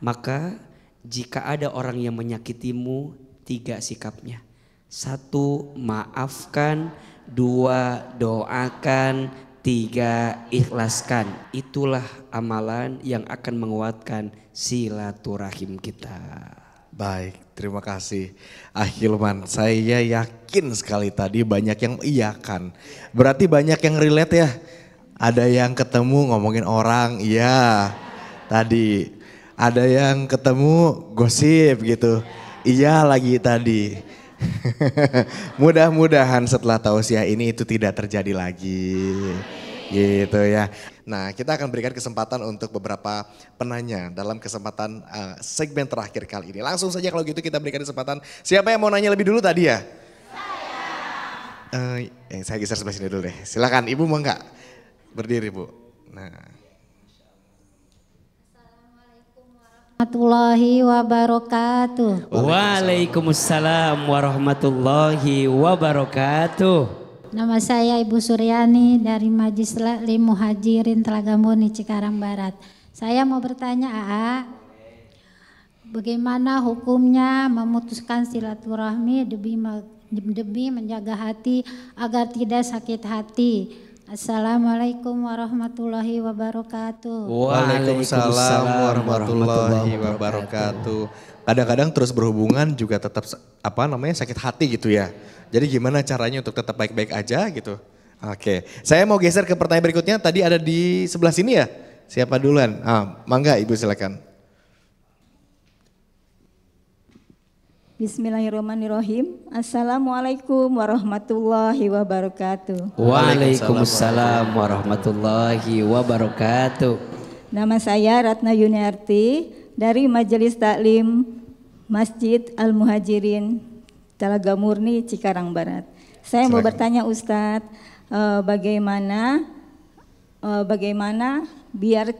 Maka jika ada orang yang menyakitimu, tiga sikapnya. Satu, maafkan. Dua, doakan Tiga, ikhlaskan. Itulah amalan yang akan menguatkan silaturahim kita. Baik, terima kasih Ahilman. Saya yakin sekali tadi banyak yang iakan. Berarti banyak yang relate ya. Ada yang ketemu ngomongin orang, iya. Tadi ada yang ketemu gosip gitu. Iya lagi tadi. Mudah-mudahan setelah tausiah ini itu tidak terjadi lagi. Gitu ya. Nah, kita akan berikan kesempatan untuk beberapa penanya dalam kesempatan uh, segmen terakhir kali ini. Langsung saja kalau gitu kita berikan kesempatan. Siapa yang mau nanya lebih dulu tadi ya? Saya. Uh, eh, saya geser sebelah sini dulu deh. Silakan, Ibu mau enggak? berdiri, Bu? Nah. warahmatullahi wabarakatuh. Waalaikumsalam warahmatullahi wabarakatuh. Nama saya Ibu Suryani dari Majlis Limu Hajirin Telaga Cikarang Barat. Saya mau bertanya AA, bagaimana hukumnya memutuskan silaturahmi demi menjaga hati agar tidak sakit hati? Assalamualaikum warahmatullahi wabarakatuh. Waalaikumsalam warahmatullahi wabarakatuh. Kadang-kadang terus berhubungan juga tetap apa namanya sakit hati gitu ya. Jadi gimana caranya untuk tetap baik-baik aja gitu? Oke, saya mau geser ke pertanyaan berikutnya. Tadi ada di sebelah sini ya. Siapa duluan? Ah, mangga ibu silakan. Bismillahirrahmanirrahim. Assalamualaikum warahmatullahi wabarakatuh. Waalaikumsalam warahmatullahi wabarakatuh. Nama saya Ratna Yuniarti dari Majelis Taklim Masjid Al Muhajirin Talaga Murni Cikarang Barat. Saya Silakan. mau bertanya Ustadz, eh, bagaimana eh, bagaimana biar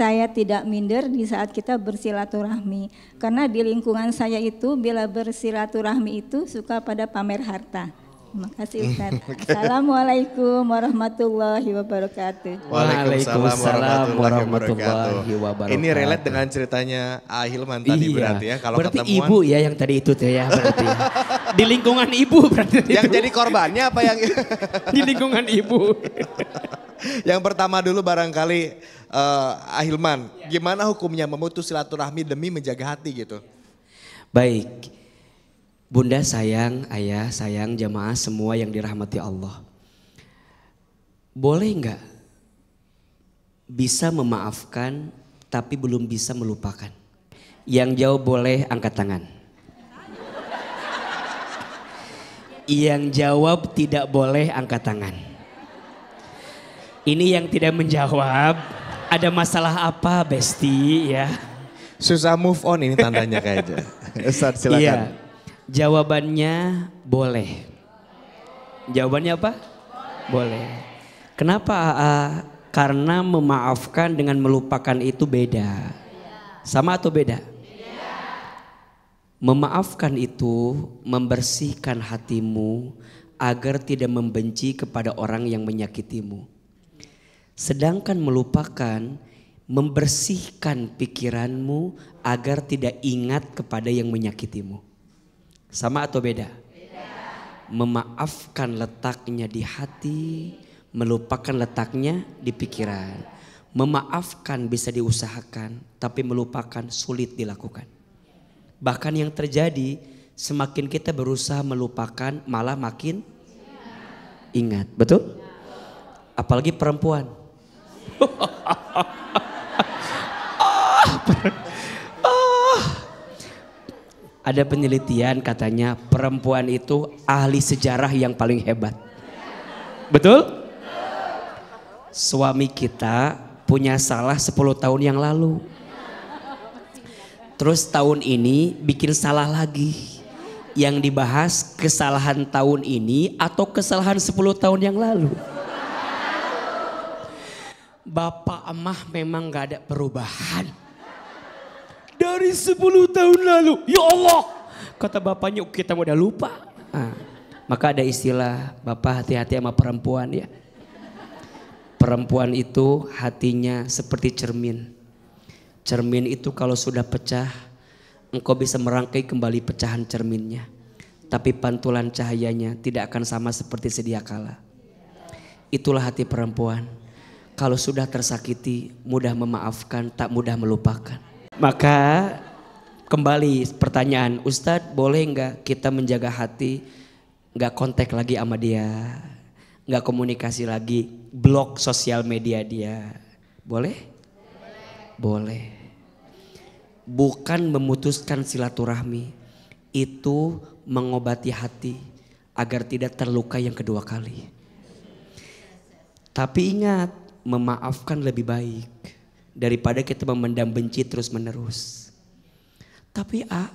saya tidak minder di saat kita bersilaturahmi. Karena di lingkungan saya itu bila bersilaturahmi itu suka pada pamer harta. Terima kasih Ustaz. Assalamualaikum warahmatullahi wabarakatuh. Waalaikumsalam warahmatullahi, warahmatullahi wabarakatuh. Ini relate dengan ceritanya Ahilman ah, tadi iya. berarti ya. Kalau berarti ketemuan, ibu ya yang tadi itu tuh ya berarti. Ya. Di lingkungan ibu berarti. Yang itu. jadi korbannya apa yang? Di lingkungan ibu. yang pertama dulu barangkali uh, Ahilman, gimana hukumnya memutus silaturahmi demi menjaga hati gitu? Baik, Bunda sayang, ayah sayang, jamaah semua yang dirahmati Allah. Boleh nggak bisa memaafkan tapi belum bisa melupakan? Yang jauh boleh angkat tangan. Yang jawab tidak boleh angkat tangan. Ini yang tidak menjawab ada masalah apa Besti ya? Susah move on ini tandanya kayaknya. Ustaz silakan. Iya. Jawabannya boleh. Jawabannya apa? Boleh. Kenapa AA? Karena memaafkan dengan melupakan itu beda. Sama atau beda? Memaafkan itu membersihkan hatimu agar tidak membenci kepada orang yang menyakitimu. Sedangkan melupakan membersihkan pikiranmu agar tidak ingat kepada yang menyakitimu. Sama atau beda? Beda. Memaafkan letaknya di hati, melupakan letaknya di pikiran. Memaafkan bisa diusahakan, tapi melupakan sulit dilakukan. Bahkan yang terjadi, semakin kita berusaha melupakan, malah makin ingat. Betul? Apalagi perempuan oh. Ada penelitian katanya perempuan itu ahli sejarah yang paling hebat. Betul? Suami kita punya salah 10 tahun yang lalu. Terus tahun ini bikin salah lagi. Yang dibahas kesalahan tahun ini atau kesalahan 10 tahun yang lalu. Bapak emah memang gak ada perubahan. Dari 10 tahun lalu, ya Allah. Kata bapaknya kita udah lupa. Nah, maka ada istilah bapak hati-hati sama perempuan ya. Perempuan itu hatinya seperti cermin. Cermin itu kalau sudah pecah, engkau bisa merangkai kembali pecahan cerminnya. Tapi pantulan cahayanya tidak akan sama seperti sedia kala. Itulah hati perempuan kalau sudah tersakiti mudah memaafkan, tak mudah melupakan. Maka kembali pertanyaan, Ustadz boleh nggak kita menjaga hati, nggak kontak lagi sama dia, nggak komunikasi lagi, blok sosial media dia, boleh? Boleh. Bukan memutuskan silaturahmi, itu mengobati hati agar tidak terluka yang kedua kali. Tapi ingat, memaafkan lebih baik daripada kita memendam benci terus menerus. Tapi ah,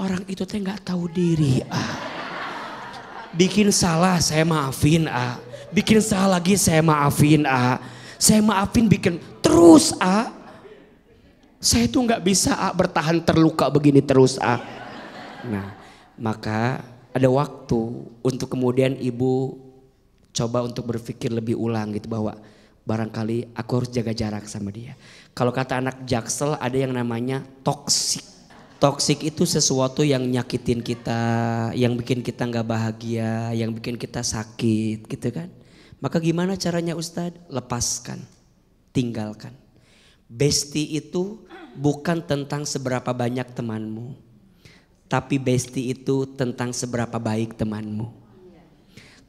orang itu teh nggak tahu diri ah. Bikin salah saya maafin ah. Bikin salah lagi saya maafin ah. Saya maafin bikin terus ah. Saya tuh nggak bisa ah, bertahan terluka begini terus ah. Nah maka ada waktu untuk kemudian ibu coba untuk berpikir lebih ulang gitu bahwa barangkali aku harus jaga jarak sama dia. Kalau kata anak jaksel ada yang namanya toksik. Toksik itu sesuatu yang nyakitin kita, yang bikin kita nggak bahagia, yang bikin kita sakit gitu kan. Maka gimana caranya Ustadz? Lepaskan, tinggalkan. Besti itu bukan tentang seberapa banyak temanmu. Tapi besti itu tentang seberapa baik temanmu.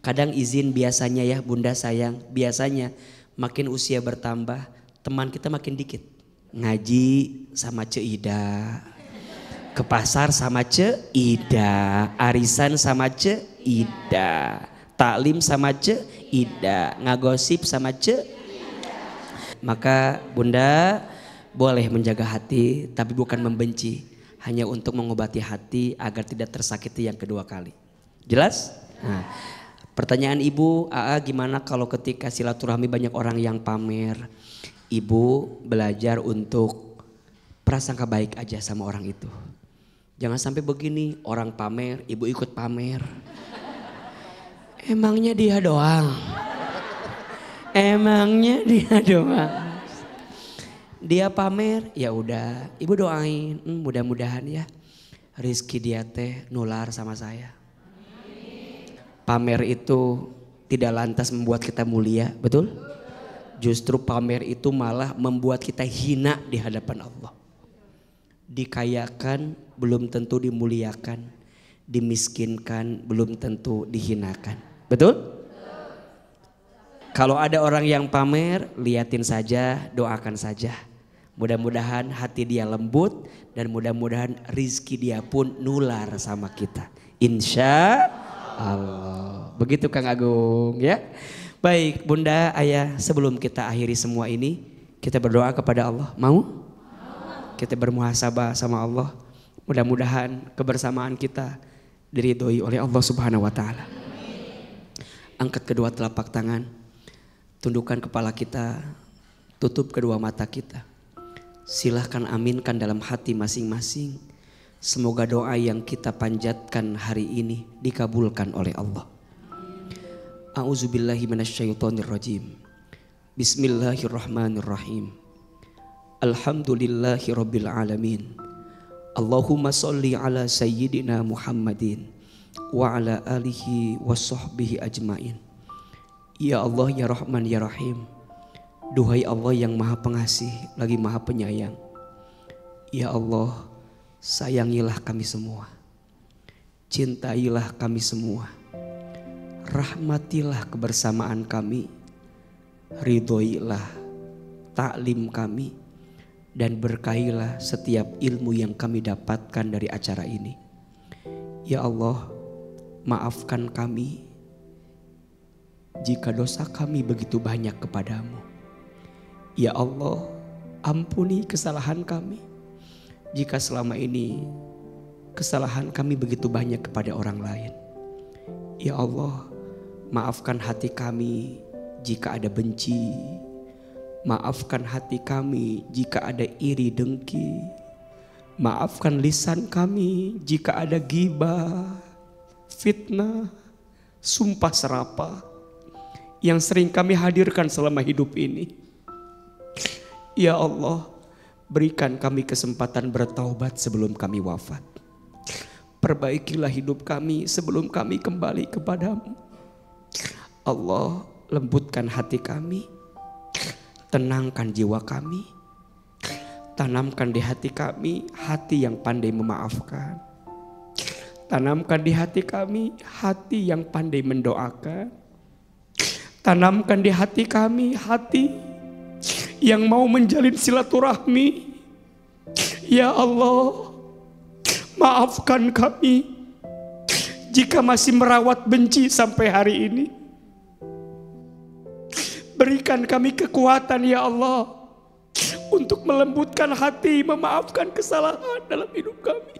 Kadang izin biasanya ya bunda sayang, biasanya makin usia bertambah, teman kita makin dikit. Ngaji sama Ce Ida, ke pasar sama Ce Ida, arisan sama Ce Ida, taklim sama Ce Ida, ngagosip sama Ce. Maka Bunda boleh menjaga hati tapi bukan membenci, hanya untuk mengobati hati agar tidak tersakiti yang kedua kali. Jelas? Nah. Pertanyaan Ibu, AA gimana kalau ketika silaturahmi banyak orang yang pamer? Ibu belajar untuk prasangka baik aja sama orang itu. Jangan sampai begini, orang pamer, ibu ikut pamer. Emangnya dia doang. Emangnya dia doang. Dia pamer, ya udah, ibu doain, hmm, mudah-mudahan ya. Rizki dia teh nular sama saya pamer itu tidak lantas membuat kita mulia, betul? Justru pamer itu malah membuat kita hina di hadapan Allah. Dikayakan belum tentu dimuliakan, dimiskinkan belum tentu dihinakan. Betul? Kalau ada orang yang pamer, liatin saja, doakan saja. Mudah-mudahan hati dia lembut dan mudah-mudahan rizki dia pun nular sama kita. Insya Allah. Allah. Begitu Kang Agung ya. Baik, Bunda, Ayah, sebelum kita akhiri semua ini, kita berdoa kepada Allah. Mau? Kita bermuhasabah sama Allah. Mudah-mudahan kebersamaan kita diridhoi oleh Allah Subhanahu wa taala. Angkat kedua telapak tangan. Tundukkan kepala kita. Tutup kedua mata kita. Silahkan aminkan dalam hati masing-masing Semoga doa yang kita panjatkan hari ini dikabulkan oleh Allah. A'udzubillahi minasyaitonirrajim. Bismillahirrahmanirrahim. Alhamdulillahi rabbil alamin. Allahumma salli ala sayyidina Muhammadin wa ala alihi wa sahbihi ajmain. Ya Allah ya Rahman ya Rahim. Duhai Allah yang Maha Pengasih lagi Maha Penyayang. Ya Allah, Sayangilah kami semua. Cintailah kami semua. Rahmatilah kebersamaan kami. Ridhoilah taklim kami. Dan berkailah setiap ilmu yang kami dapatkan dari acara ini. Ya Allah, maafkan kami jika dosa kami begitu banyak kepadamu. Ya Allah, ampuni kesalahan kami jika selama ini kesalahan kami begitu banyak kepada orang lain. Ya Allah, maafkan hati kami jika ada benci. Maafkan hati kami jika ada iri dengki. Maafkan lisan kami jika ada gibah, fitnah, sumpah serapah yang sering kami hadirkan selama hidup ini. Ya Allah, Berikan kami kesempatan bertaubat sebelum kami wafat. Perbaikilah hidup kami sebelum kami kembali kepadamu. Allah lembutkan hati kami. Tenangkan jiwa kami. Tanamkan di hati kami hati yang pandai memaafkan. Tanamkan di hati kami hati yang pandai mendoakan. Tanamkan di hati kami hati yang mau menjalin silaturahmi. Ya Allah, maafkan kami jika masih merawat benci sampai hari ini. Berikan kami kekuatan ya Allah untuk melembutkan hati, memaafkan kesalahan dalam hidup kami.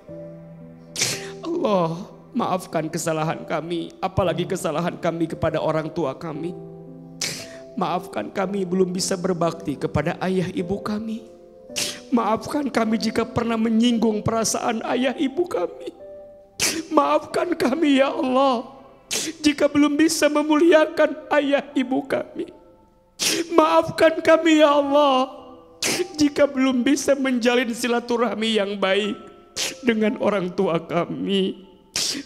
Allah, maafkan kesalahan kami, apalagi kesalahan kami kepada orang tua kami Maafkan kami belum bisa berbakti kepada ayah ibu kami. Maafkan kami jika pernah menyinggung perasaan ayah ibu kami. Maafkan kami ya Allah jika belum bisa memuliakan ayah ibu kami. Maafkan kami ya Allah jika belum bisa menjalin silaturahmi yang baik dengan orang tua kami,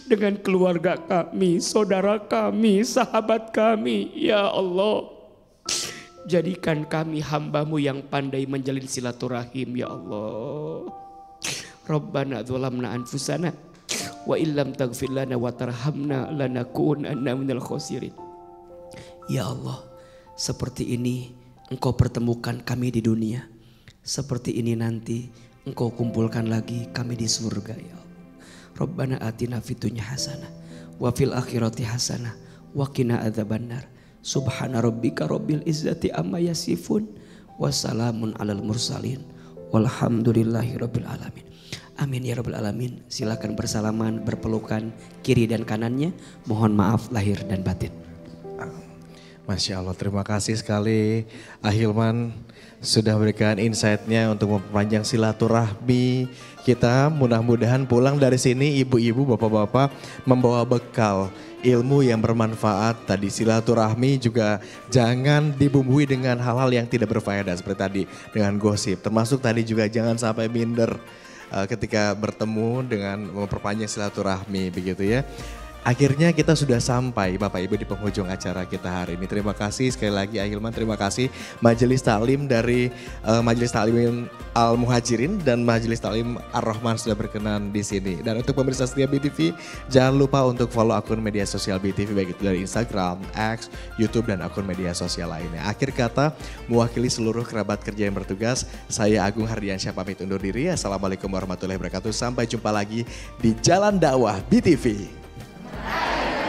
dengan keluarga kami, saudara kami, sahabat kami, ya Allah. Jadikan kami hambamu yang pandai menjalin silaturahim ya Allah. Rabbana zulamna anfusana wa illam taghfir lana wa tarhamna lanakunanna minal khosirin. Ya Allah, seperti ini engkau pertemukan kami di dunia. Seperti ini nanti engkau kumpulkan lagi kami di surga ya Allah. Rabbana atina fitunya hasanah wa fil akhirati hasanah wa qina adzabannar Subhana rabbika rabbil izzati amma yasifun wassalamun alal mursalin walhamdulillahi rabbil alamin. Amin ya rabbal alamin. Silakan bersalaman, berpelukan kiri dan kanannya. Mohon maaf lahir dan batin. Amin. Masya Allah, terima kasih sekali Ahilman sudah berikan insight-nya untuk memperpanjang silaturahmi kita. Mudah-mudahan pulang dari sini ibu-ibu, bapak-bapak membawa bekal ilmu yang bermanfaat. Tadi silaturahmi juga jangan dibumbui dengan hal-hal yang tidak berfaedah seperti tadi dengan gosip. Termasuk tadi juga jangan sampai minder eh, ketika bertemu dengan memperpanjang silaturahmi begitu ya. Akhirnya kita sudah sampai Bapak Ibu di penghujung acara kita hari ini. Terima kasih sekali lagi Ahilman, terima kasih Majelis Taklim dari uh, Majelis Taklim Al Muhajirin dan Majelis Taklim Ar-Rahman sudah berkenan di sini. Dan untuk pemirsa setia BTV, jangan lupa untuk follow akun media sosial BTV baik itu dari Instagram, X, YouTube dan akun media sosial lainnya. Akhir kata, mewakili seluruh kerabat kerja yang bertugas, saya Agung Hardiansyah pamit undur diri. Assalamualaikum warahmatullahi wabarakatuh. Sampai jumpa lagi di Jalan Dakwah BTV. Amen.